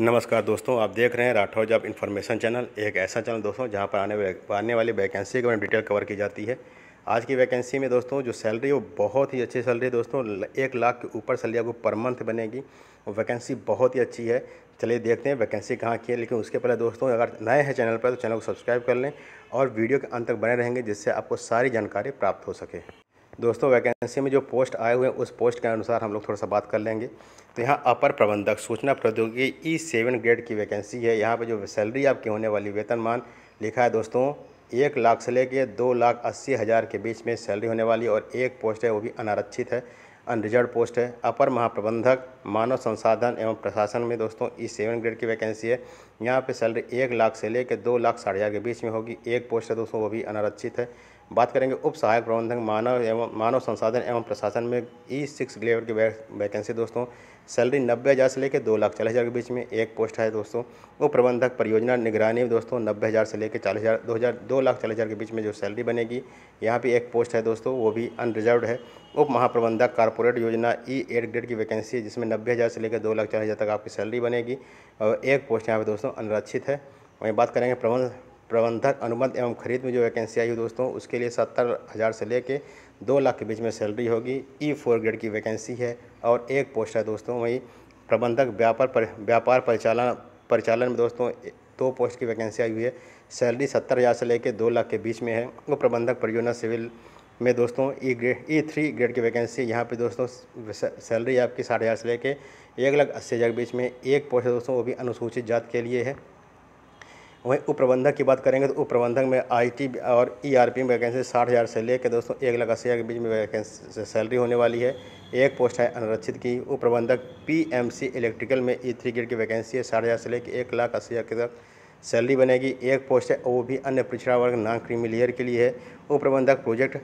नमस्कार दोस्तों आप देख रहे हैं राठौर जब इन्फॉर्मेशन चैनल एक ऐसा चैनल दोस्तों जहां पर आने आने वाली वैकेंसी के बारे में डिटेल कवर की जाती है आज की वैकेंसी में दोस्तों जो सैलरी है वो बहुत ही अच्छी सैलरी है दोस्तों एक लाख के ऊपर सैलरी आपको पर मंथ बनेगी और वैकेंसी बहुत ही अच्छी है चलिए देखते हैं वैकेंसी कहाँ की है लेकिन उसके पहले दोस्तों अगर नए हैं चैनल पर तो चैनल को सब्सक्राइब कर लें और वीडियो के अंत तक बने रहेंगे जिससे आपको सारी जानकारी प्राप्त हो सके दोस्तों वैकेंसी में जो पोस्ट आए हुए हैं उस पोस्ट के अनुसार हम लोग थोड़ा सा बात कर लेंगे तो यहाँ अपर प्रबंधक सूचना प्रौद्योगिकी ई सेवन ग्रेड की वैकेंसी है यहाँ पे जो सैलरी आपकी होने वाली वेतनमान लिखा है दोस्तों एक लाख से लेके दो लाख अस्सी हज़ार के बीच में सैलरी होने वाली और एक पोस्ट है वो भी अनारक्षित है अनरिजर्व पोस्ट है अपर महाप्रबंधक मानव संसाधन एवं प्रशासन में दोस्तों ई सेवन ग्रेड की वैकेंसी है यहाँ पे सैलरी एक लाख से लेकर दो लाख साढ़े हज़ार के बीच में होगी एक पोस्ट है दोस्तों वो भी अनारक्षित है बात करेंगे उप सहायक प्रबंधक मानव एवं मानव संसाधन एवं प्रशासन में ई सिक्स ग्रेड की वैकेंसी दोस्तों सैलरी नब्बे हज़ार से लेकर दो लाख चालीस हज़ार के बीच में एक पोस्ट है दोस्तों उप प्रबंधक परियोजना निगरानी दोस्तों नब्बे हज़ार से लेकर चालीस हज़ार दो हज़ार दो लाख चालीस हज़ार के बीच में जो सैलरी बनेगी यहाँ पे एक पोस्ट है दोस्तों वो भी अनरिजर्व है उप महाप्रबंधक कारपोरेट योजना ई एट ग्रेड की वैकेंसी जिसमें नब्बे हज़ार से लेकर दो लाख चालीस हज़ार तक आपकी सैलरी बनेगी और एक पोस्ट यहाँ पे दोस्तों अनुरक्षित है वहीं बात करेंगे प्रबंध प्रबंधक अनुबंध एवं खरीद में जो वैकेंसी आई है दोस्तों उसके लिए सत्तर हज़ार से लेकर दो लाख के बीच में सैलरी होगी ई फोर ग्रेड की वैकेंसी है और एक पोस्ट है दोस्तों वहीं प्रबंधक व्यापार पर, व्यापार परिचालन परिचालन में दोस्तों दो पोस्ट की वैकेंसी आई हुई है सैलरी सत्तर हज़ार से लेकर दो लाख के बीच में है वो प्रबंधक परियोजना सिविल में दोस्तों E grade E three grade की वैकेंसी यहाँ पे दोस्तों सैलरी आपकी साढ़े हज़ार से लेके एक लाख अस्सी हज़ार के बीच में एक पोस्ट है दोस्तों वो भी अनुसूचित जात के लिए है वहीं उपप्रबंधक की बात करेंगे तो उपप्रबंधक में आईटी और ईआरपी e में वैकेंसी साठ हज़ार से लेकर दोस्तों एक लाख अस्सी हज़ार के बीच में वैकेंसी सैलरी होने वाली है एक पोस्ट है अनुरक्षित की उपप्रबंधक पीएमसी इलेक्ट्रिकल में ई थ्री ग्रेड की वैकेंसी है साठ हज़ार से लेकर एक लाख अस्सी हज़ार के तक सैलरी बनेगी एक पोस्ट है वो भी अन्य पिछड़ा वर्ग नॉन क्रीमिलियर के लिए है उपप्रबंधक प्रोजेक्ट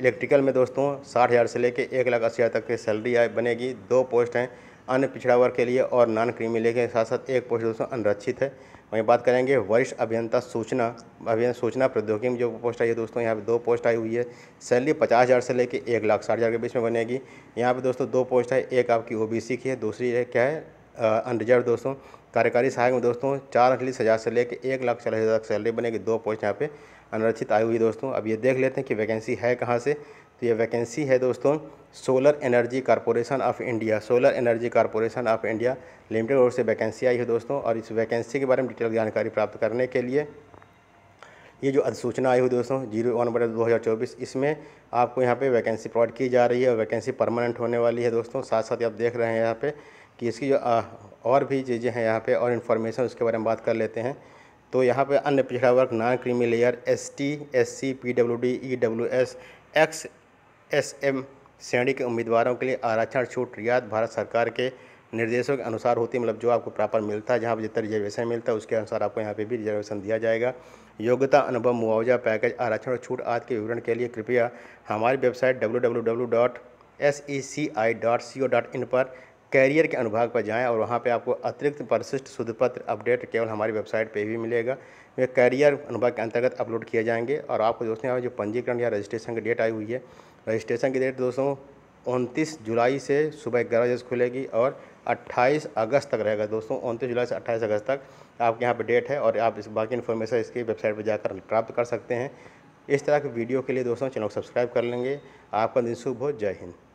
इलेक्ट्रिकल में दोस्तों साठ हज़ार से लेकर एक लाख अस्सी हज़ार तक की सैलरी आए बनेगी दो पोस्ट हैं अन्य पिछड़ा वर्ग के लिए और नॉन क्रीमी के साथ साथ एक पोस्ट दोस्तों अनरक्षित है वहीं बात करेंगे वरिष्ठ अभियंता सूचना अभियंता सूचना प्रौद्योगिकी में जो पोस्ट आई है दोस्तों यहाँ पे दो पोस्ट आई हुई है सैलरी पचास हज़ार से लेकर एक लाख साठ हज़ार के बीच में बनेगी यहाँ पे दोस्तों दो पोस्ट है एक आपकी ओबीसी की है दूसरी है क्या है अनरिजर्व दोस्तों कार्यकारी सहायक में दोस्तों चार अड़तीस हज़ार से लेकर एक लाख चालीस हज़ार सैलरी बनेगी दो पोस्ट यहाँ पे अनरक्षित आई हुई दोस्तों अब ये देख लेते हैं कि वैकेंसी है कहाँ से तो ये वैकेंसी है दोस्तों Solar Energy Corporation of India Solar Energy Corporation of India Limited और से वैकेंसी आई है दोस्तों और इस वैकेंसी के बारे में डिटेल जानकारी प्राप्त करने के लिए ये जो अधिसूचना आई हुई दोस्तों जीरो वन बटे दो हज़ार चौबीस इसमें आपको यहाँ पे वैकेंसी प्रोवाइड की जा रही है और वैकेंसी परमानेंट होने वाली है दोस्तों साथ साथ आप देख रहे हैं यहाँ पे कि इसकी जो और भी चीज़ें हैं यहाँ पे और इन्फॉर्मेशन उसके बारे में बात कर लेते हैं तो यहाँ पे अन्य पिछड़ा वर्ग non creamy layer S T S C P W D E W S X S M श्रेणी के उम्मीदवारों के लिए आरक्षण छूट रियायत भारत सरकार के निर्देशों के अनुसार होती है मतलब जो आपको प्रॉपर मिलता है जहाँ पर जितना रिजर्वेशन मिलता है उसके अनुसार आपको यहाँ पे भी रिजर्वेशन दिया जाएगा योग्यता अनुभव मुआवजा पैकेज आरक्षण और छूट आदि के विवरण के लिए कृपया हमारी website W W W dot S E C I dot C O dot in पर कैरियर के अनुभाग पर जाएं और वहाँ पे आपको अतिरिक्त परिशिष्ट शुद्ध पत्र अपडेट केवल हमारी वेबसाइट पे भी मिलेगा वे कैरियर अनुभाग के अंतर्गत अपलोड किए जाएंगे और आपको दोस्तों यहाँ जो पंजीकरण या रजिस्ट्रेशन की डेट आई हुई है रजिस्ट्रेशन की डेट दोस्तों उनतीस जुलाई से सुबह ग्यारह बजे खुलेगी और अट्ठाईस अगस्त तक रहेगा दोस्तों उनतीस जुलाई से अट्ठाईस अगस्त तक आपके यहाँ पर डेट है और आप इस बाकी इन्फॉर्मेशन इसकी वेबसाइट पर जाकर प्राप्त कर सकते हैं इस तरह के वीडियो के लिए दोस्तों चैनल को सब्सक्राइब कर लेंगे आपका दिन शुभ हो जय हिंद